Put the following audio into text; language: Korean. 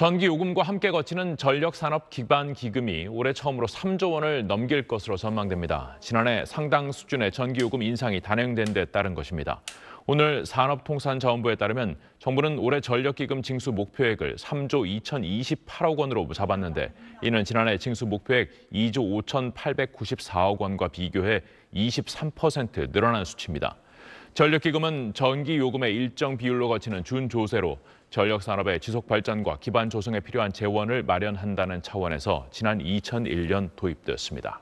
전기 요금과 함께 거치는 전력 산업 기반 기금이 올해 처음으로 3조 원을 넘길 것으로 전망됩니다. 지난해 상당 수준의 전기 요금 인상이 단행된 데 따른 것입니다. 오늘 산업통상자원부에 따르면 정부는 올해 전력기금 징수 목표액을 3조 2,028억 원으로 잡았는데 이는 지난해 징수 목표액 2조 5,894억 원과 비교해 23% 늘어난 수치입니다. 전력기금은 전기 요금의 일정 비율로 거치는 준조세로 전력 산업의 지속 발전과 기반 조성에 필요한 재원을 마련한다는 차원에서 지난 2001년 도입되었습니다.